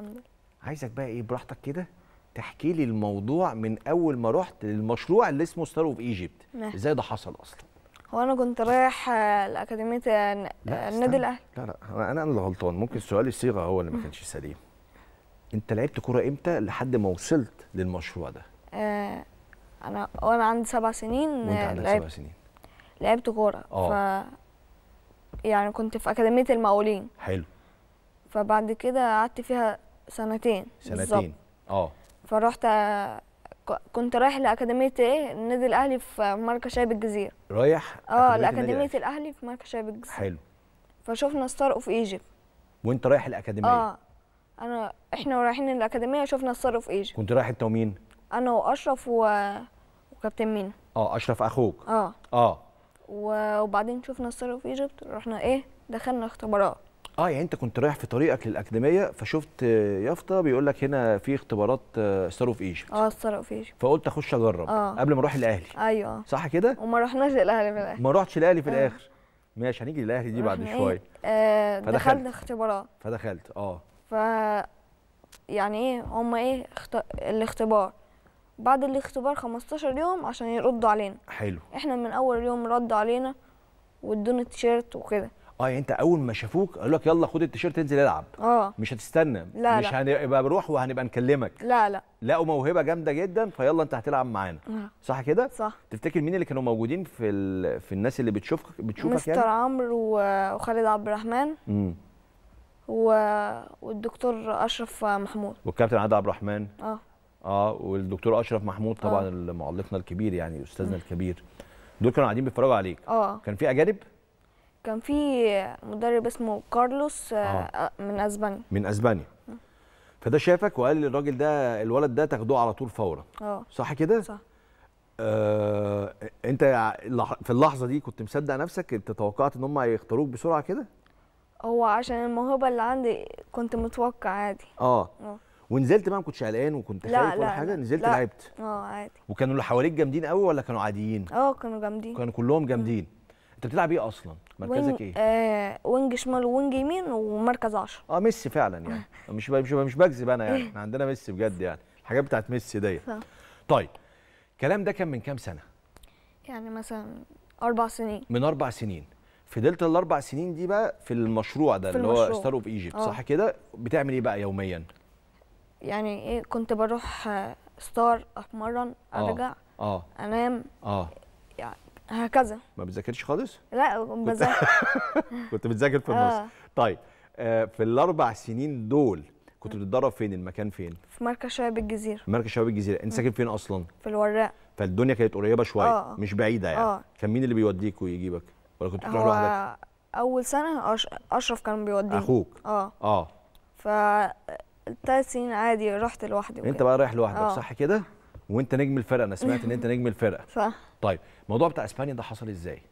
الحمد لله عايزك بقى ايه براحتك كده تحكي لي الموضوع من اول ما رحت للمشروع اللي اسمه ستار اوف ايجيبت ازاي ده حصل اصلا هو انا كنت رايح آه، لاكاديميه النادي آه، الاهلي لا لا انا انا اللي غلطان ممكن سؤال الصيغه هو اللي ما كانش سليم انت لعبت كوره امتى لحد ما وصلت للمشروع ده آه، انا وانا عندي سبع سنين وانت عندك سبع سنين لعبت كوره ف يعني كنت في اكاديميه المقاولين حلو فبعد كده قعدت فيها سنتين سنتين اه فرحت كنت رايح لاكاديميه ايه النادي الاهلي في مركز شايب الجزيره رايح اه لاكاديميه الاهلي في مركز شايب الجزيره حلو فشفنا ستار اوف ايجيبت وانت رايح الاكاديميه اه انا احنا رايحين الاكاديميه شفنا ستار اوف ايجيبت كنت رايح انت ومين انا واشرف و... وكابتن مينا اه اشرف اخوك اه اه وبعدين شفنا ستار اوف ايجيبت رحنا ايه دخلنا اختبارات اه يعني انت كنت رايح في طريقك للاكاديميه فشفت يافطه بيقول لك هنا في اختبارات ستار آه، اوف ايجيبت اه ستار اوف ايجيبت فقلت اخش اجرب آه. قبل ما اروح الاهلي ايوه صح كده وما رحناش الاهلي في الاخر ما رحتش الاهلي في آه. الاخر ماشي هنيجي للاهلي دي بعد شويه إيه؟ آه فدخلت دخلت اختبارات فدخلت اه ف يعني ايه هم ايه اخت... الاختبار بعد الاختبار 15 يوم عشان يردوا علينا حلو احنا من اول يوم ردوا علينا وادونا تيشيرت وكده اه يعني انت اول ما شافوك قالوا لك يلا خد التيشيرت انزل العب اه مش هتستنى لا مش هنبقى بنروح وهنبقى نكلمك لا لا لقوا موهبه جامده جدا فيلا انت هتلعب معانا آه. صح كده صح تفتكر مين اللي كانوا موجودين في ال... في الناس اللي بتشوفك بتشوفك مستر يعني مستر عمرو وخالد عبد الرحمن امم و... والدكتور اشرف محمود والكابتن عادل عبد الرحمن اه اه والدكتور اشرف محمود طبعا آه. معلقنا الكبير يعني استاذنا الكبير دول كانوا قاعدين بيتفرجوا عليك اه كان في اجانب كان في مدرب اسمه كارلوس آه. آه، من اسبانيا من اسبانيا فده شافك وقال الراجل ده الولد ده تاخدوه على طول فورا اه صح كده صح آه، انت في اللحظه دي كنت مصدق نفسك انت توقعت ان هم هيختاروك بسرعه كده هو عشان الموهبه اللي عندي كنت متوقع عادي اه, آه. ونزلت بقى ما كنتش قلقان وكنت خايف ولا حاجه نزلت لا. لعبت اه عادي وكانوا اللي حواليك جامدين قوي ولا كانوا عاديين اه كانوا جامدين كانوا كلهم جامدين انت بتلعب ايه اصلا مركزك ايه؟ آه وينج شمال وينج يمين ومركز 10 اه ميسي فعلا يعني مش مش مش بكذب انا يعني احنا عندنا ميسي بجد يعني الحاجات بتاعت ميسي ديت طيب الكلام ده كان من كام سنه؟ يعني مثلا اربع سنين من اربع سنين فضلت الاربع سنين دي بقى في المشروع ده في اللي المشروع. هو ستار اوف ايجيبت صح آه. كده بتعمل ايه بقى يوميا؟ يعني ايه كنت بروح ستار آه، اتمرن آه. ارجع اه انام اه هكذا ما بتذاكرش خالص؟ لا بذاكر كنت بتذاكر في مصر آه. طيب آه، في الاربع سنين دول كنت بتتدرب فين المكان فين؟ في مركز شباب الجزيره مركز شباب الجزيره انت ساكن فين اصلا؟ في الوراق فالدنيا كانت قريبه شويه آه. مش بعيده يعني أوه. كان مين اللي بيوديك ويجيبك؟ ولا كنت بتروح لوحدك؟ اول سنه أش... اشرف كان بيوديني اخوك اه اه ف سنين عادي رحت لوحدي انت بقى رايح لوحدك صح كده؟ وانت نجم الفرقه انا سمعت ان انت نجم الفرقه صح طيب الموضوع بتاع اسبانيا ده حصل ازاي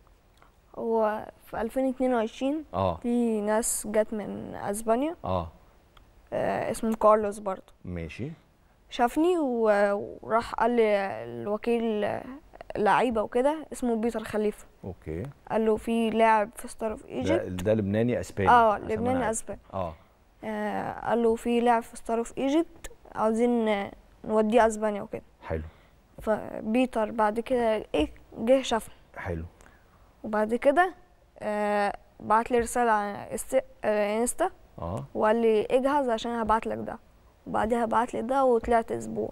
هو في 2022 اه في ناس جت من اسبانيا اه, آه اسمه كارلوس برضو ماشي شافني وراح قال لي الوكيل لعيبه وكده اسمه بيتر خليفه اوكي قال له في لاعب في ستار اوف ايجيبت ده, ده لبناني اسباني اه لبناني اسباني آه. اه قال له في لاعب في ستار اوف ايجيبت عاوزين نوديه اسبانيا وكده حلو فبيتر بعد كده ايه جه شافني حلو وبعد كده آه بعت لي رساله على است... آه انستا اه وقال لي اجهز عشان هبعت لك ده وبعدها بعت لي ده وطلعت اسبوع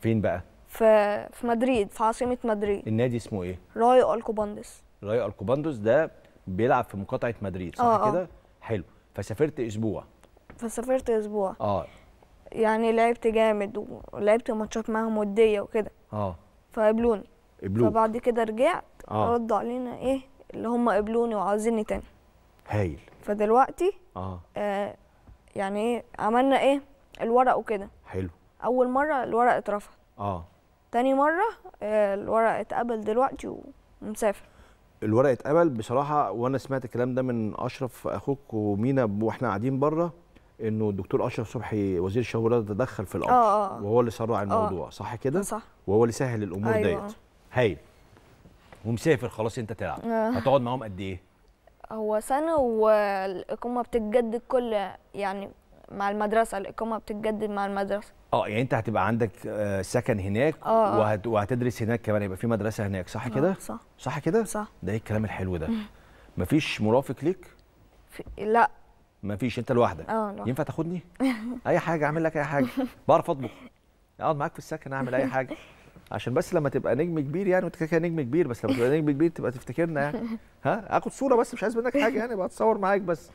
فين بقى في في مدريد في عاصمه مدريد النادي اسمه ايه رايو الكوباندس رايو الكوباندس ده بيلعب في مقاطعه مدريد صح آه, آه. كده آه. حلو فسافرت اسبوع فسافرت اسبوع اه يعني لعبت جامد ولعبت ماتشات معاهم وديه وكده اه فقبلوني قبلوك فبعد كده رجعت آه. ردوا علينا ايه اللي هم قبلوني وعاوزيني تاني هايل فدلوقتي اه, آه يعني ايه عملنا ايه الورق وكده حلو اول مره الورق اترفض اه تاني مره آه الورق اتقبل دلوقتي ومسافر الورق اتقبل بصراحه وانا سمعت الكلام ده من اشرف اخوك ومينا واحنا قاعدين بره انه الدكتور اشرف صبحي وزير الشباب والرياضه تدخل في الامر آه آه. وهو اللي سرع آه. الموضوع آه. صح كده صح وهو اللي سهل الامور أيوة. ديت هايل ومسافر خلاص انت تلعب آه. هتقعد معاهم قد ايه هو سنه والاقامه بتتجدد كل يعني مع المدرسه الاقامه بتتجدد مع المدرسه اه يعني انت هتبقى عندك آه، سكن هناك آه. آه. وهتدرس هناك كمان يبقى في مدرسه هناك صح كده آه صح صح كده صح ده ايه الكلام الحلو ده مفيش مرافق ليك في... لا ما فيش انت لوحدك اه، ينفع تاخدني اي حاجه اعمل لك اي حاجه بعرف اطبخ اقعد معاك في السكن اعمل اي حاجه عشان بس لما تبقى نجم كبير يعني وانت كده نجم كبير بس لما تبقى نجم كبير تبقى تفتكرنا يعني ها اخد صوره بس مش عايز منك حاجه يعني بتصور معاك بس